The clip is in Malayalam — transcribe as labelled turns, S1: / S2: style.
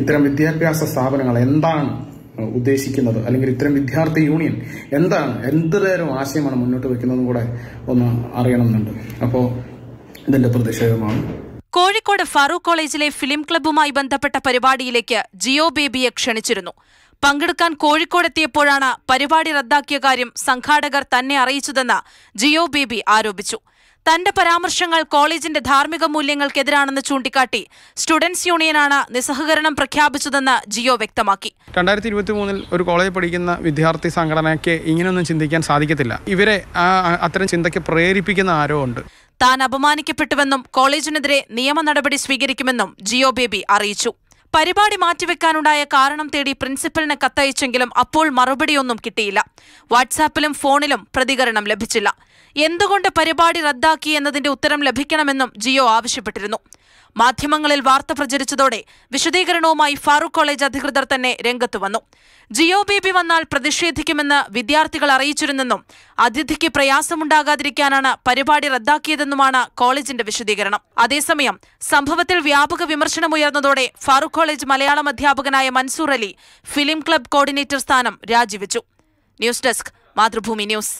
S1: ഇത്തരം വിദ്യാഭ്യാസ സ്ഥാപനങ്ങൾ എന്താണ് ഉദ്ദേശിക്കുന്നത് അല്ലെങ്കിൽ ഇത്തരം വിദ്യാർത്ഥി യൂണിയൻ എന്താണ് എന്ത് തരം ആശയമാണ് മുന്നോട്ട് വെക്കുന്നതും കൂടെ ഒന്ന് അറിയണമെന്നുണ്ട് അപ്പോൾ ഇതിന്റെ പ്രതിഷേധമാണ്
S2: കോഴിക്കോട് ഫാറൂഖ് കോളേജിലെ ഫിലിം ക്ലബ്ബുമായി ബന്ധപ്പെട്ട പരിപാടിയിലേക്ക് ജിയോ ബേബിയെ ക്ഷണിച്ചിരുന്നു പങ്കെടുക്കാൻ കോഴിക്കോടെത്തിയപ്പോഴാണ് പരിപാടി റദ്ദാക്കിയ കാര്യം സംഘാടകർ തന്നെ അറിയിച്ചതെന്ന് ജിയോ ബേബി ആരോപിച്ചു തന്റെ പരാമർശങ്ങൾ കോളേജിന്റെ ധാർമ്മിക മൂല്യങ്ങൾക്കെതിരാണെന്ന് ചൂണ്ടിക്കാട്ടി സ്റ്റുഡൻസ് യൂണിയനാണ് നിസ്സഹകരണം പ്രഖ്യാപിച്ചതെന്ന് ജിയോ വ്യക്തമാക്കി
S3: രണ്ടായിരത്തി ഇരുപത്തി മൂന്നിൽ ഒരു കോളേജ് പഠിക്കുന്ന വിദ്യാർത്ഥി സംഘടനയ്ക്ക് ഇങ്ങനെയൊന്നും ചിന്തിക്കാൻ സാധിക്കത്തില്ല ഇവരെ അത്തരം ചിന്തയ്ക്ക് പ്രേരിപ്പിക്കുന്ന ആരോ ഉണ്ട്
S2: താൻ അപമാനിക്കപ്പെട്ടുവെന്നും കോളേജിനെതിരെ നിയമ നടപടി സ്വീകരിക്കുമെന്നും ജിയോ ബേബി അറിയിച്ചു പരിപാടി മാറ്റിവെക്കാനുണ്ടായ കാരണം തേടി പ്രിൻസിപ്പലിന് കത്തയച്ചെങ്കിലും അപ്പോൾ മറുപടിയൊന്നും കിട്ടിയില്ല വാട്സാപ്പിലും ഫോണിലും പ്രതികരണം ലഭിച്ചില്ല എന്തുകൊണ്ട് പരിപാടി റദ്ദാക്കി എന്നതിന്റെ ഉത്തരം ലഭിക്കണമെന്നും ജിയോ ആവശ്യപ്പെട്ടിരുന്നു മാധ്യമങ്ങളിൽ വാർത്ത പ്രചരിച്ചതോടെ വിശദീകരണവുമായി ഫാറൂഖ് കോളേജ് അധികൃതർ തന്നെ രംഗത്തു വന്നു ജിയോ ബേബി വന്നാൽ പ്രതിഷേധിക്കുമെന്ന് വിദ്യാർത്ഥികൾ അറിയിച്ചിരുന്നെന്നും അതിഥിക്ക് പ്രയാസമുണ്ടാകാതിരിക്കാനാണ് പരിപാടി റദ്ദാക്കിയതെന്നുമാണ് കോളേജിന്റെ വിശദീകരണം അതേസമയം സംഭവത്തിൽ വ്യാപക വിമർശനമുയർന്നതോടെ ഫാറൂഖ് കോളേജ് മലയാളം അധ്യാപകനായ Mansoor Ali film club coordinator സ്ഥാനം രാജിവെച്ചു ന്യൂസ് ഡെസ്ക് മാതൃഭൂമി ന്യൂസ്